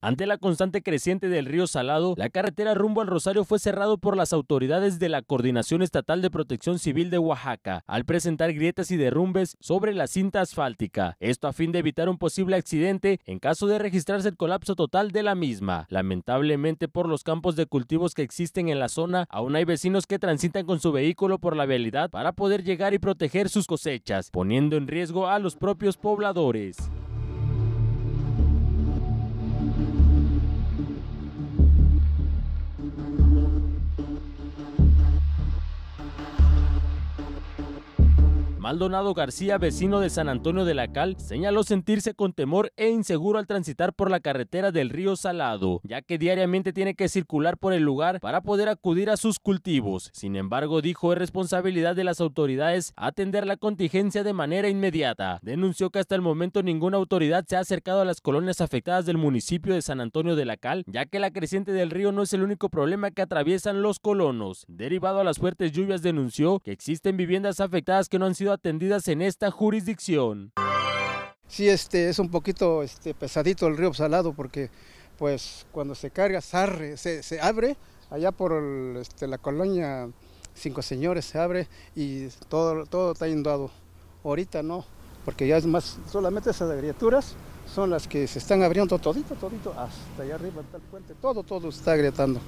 Ante la constante creciente del río Salado, la carretera rumbo al Rosario fue cerrado por las autoridades de la Coordinación Estatal de Protección Civil de Oaxaca, al presentar grietas y derrumbes sobre la cinta asfáltica. Esto a fin de evitar un posible accidente en caso de registrarse el colapso total de la misma. Lamentablemente por los campos de cultivos que existen en la zona, aún hay vecinos que transitan con su vehículo por la vialidad para poder llegar y proteger sus cosechas, poniendo en riesgo a los propios pobladores. Maldonado García, vecino de San Antonio de la Cal, señaló sentirse con temor e inseguro al transitar por la carretera del río Salado, ya que diariamente tiene que circular por el lugar para poder acudir a sus cultivos. Sin embargo, dijo es responsabilidad de las autoridades atender la contingencia de manera inmediata. Denunció que hasta el momento ninguna autoridad se ha acercado a las colonias afectadas del municipio de San Antonio de la Cal, ya que la creciente del río no es el único problema que atraviesan los colonos. Derivado a las fuertes lluvias denunció que existen viviendas afectadas que no han sido atendidas en esta jurisdicción. Sí, este es un poquito este, pesadito el río Salado porque pues cuando se carga sarre, se, abre allá por este, la colonia Cinco Señores se abre y todo, todo está inundado. Ahorita no, porque ya es más, solamente esas agrieturas son las que se están abriendo todito, todito, hasta allá arriba puente, todo, todo está agrietando.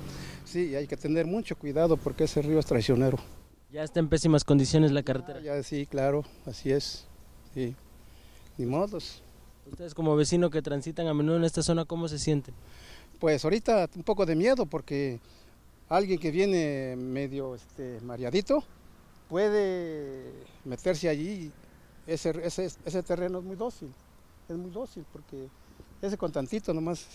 Sí, hay que tener mucho cuidado porque ese río es traicionero. Ya está en pésimas condiciones la carretera. Ah, sí, claro, así es. Ni modos. Ustedes como vecino que transitan a menudo en esta zona, ¿cómo se sienten? Pues ahorita un poco de miedo porque alguien que viene medio este, mareadito puede meterse allí. Ese, ese, ese terreno es muy dócil, es muy dócil porque ese con tantito nomás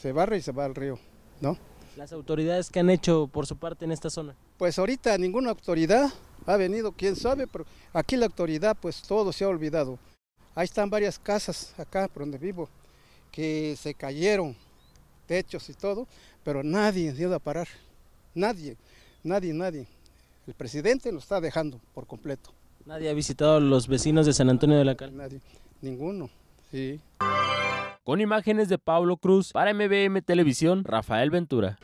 se barra y se va al río, ¿no? ¿Las autoridades que han hecho por su parte en esta zona? Pues ahorita ninguna autoridad ha venido, quién sabe, pero aquí la autoridad pues todo se ha olvidado. Ahí están varias casas acá por donde vivo que se cayeron, techos y todo, pero nadie ha a parar, nadie, nadie, nadie. El presidente lo está dejando por completo. ¿Nadie ha visitado a los vecinos de San Antonio de la Cal? Nadie, ninguno, sí. Con imágenes de Pablo Cruz para MBM Televisión, Rafael Ventura.